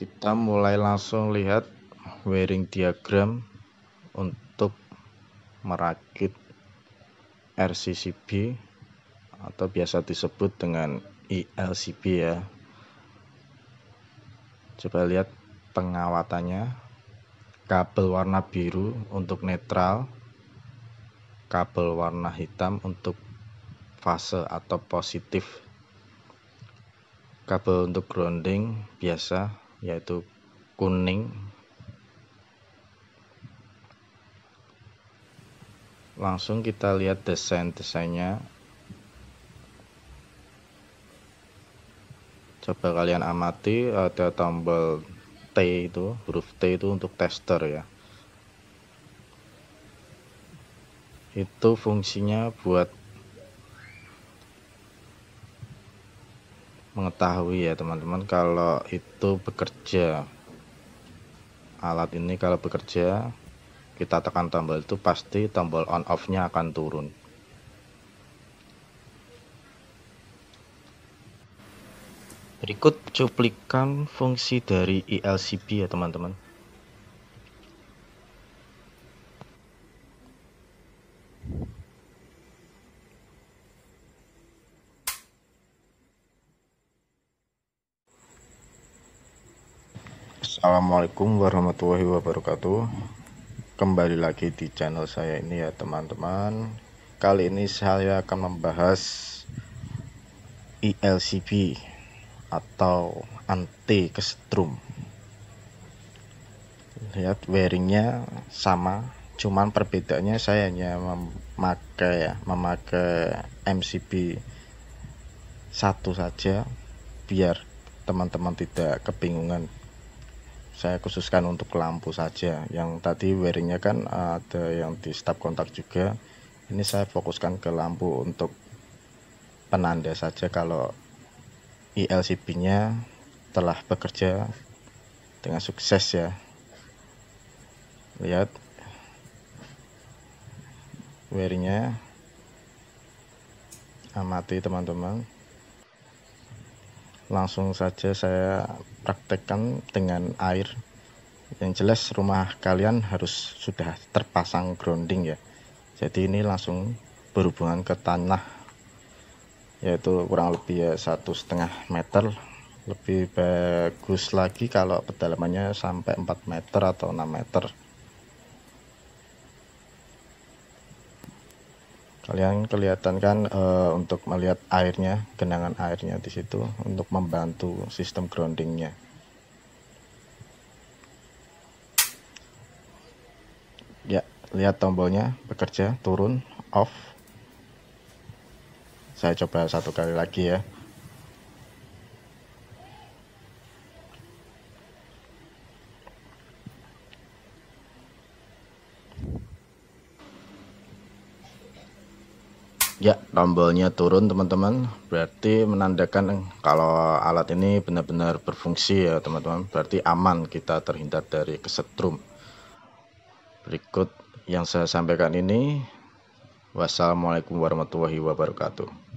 kita mulai langsung lihat wiring diagram untuk merakit RCCB atau biasa disebut dengan ELCB ya coba lihat pengawatannya kabel warna biru untuk netral kabel warna hitam untuk fase atau positif kabel untuk grounding biasa yaitu kuning langsung kita lihat desain-desainnya coba kalian amati ada tombol T itu huruf T itu untuk tester ya itu fungsinya buat mengetahui ya teman-teman kalau itu bekerja alat ini kalau bekerja kita tekan tombol itu pasti tombol on off nya akan turun berikut cuplikan fungsi dari ELCB ya teman-teman Assalamualaikum warahmatullahi wabarakatuh Kembali lagi di channel saya ini ya teman-teman Kali ini saya akan membahas ILCB e Atau anti kesetrum Lihat wearingnya sama Cuman perbedaannya saya hanya memakai ya Memakai MCB satu saja Biar teman-teman tidak kebingungan saya khususkan untuk lampu saja yang tadi wiringnya kan ada yang di stop kontak juga ini saya fokuskan ke lampu untuk penanda saja kalau ilcp nya telah bekerja dengan sukses ya lihat wiringnya amati teman-teman langsung saja saya praktekkan dengan air yang jelas rumah kalian harus sudah terpasang grounding ya jadi ini langsung berhubungan ke tanah yaitu kurang lebih ya satu setengah meter lebih bagus lagi kalau pedalamannya sampai 4 meter atau 6 meter kalian kelihatan kan e, untuk melihat airnya genangan airnya di situ untuk membantu sistem groundingnya ya lihat tombolnya bekerja turun off saya coba satu kali lagi ya Ya, tombolnya turun teman-teman. Berarti menandakan kalau alat ini benar-benar berfungsi ya teman-teman. Berarti aman kita terhindar dari kesetrum. Berikut yang saya sampaikan ini. Wassalamualaikum warahmatullahi wabarakatuh.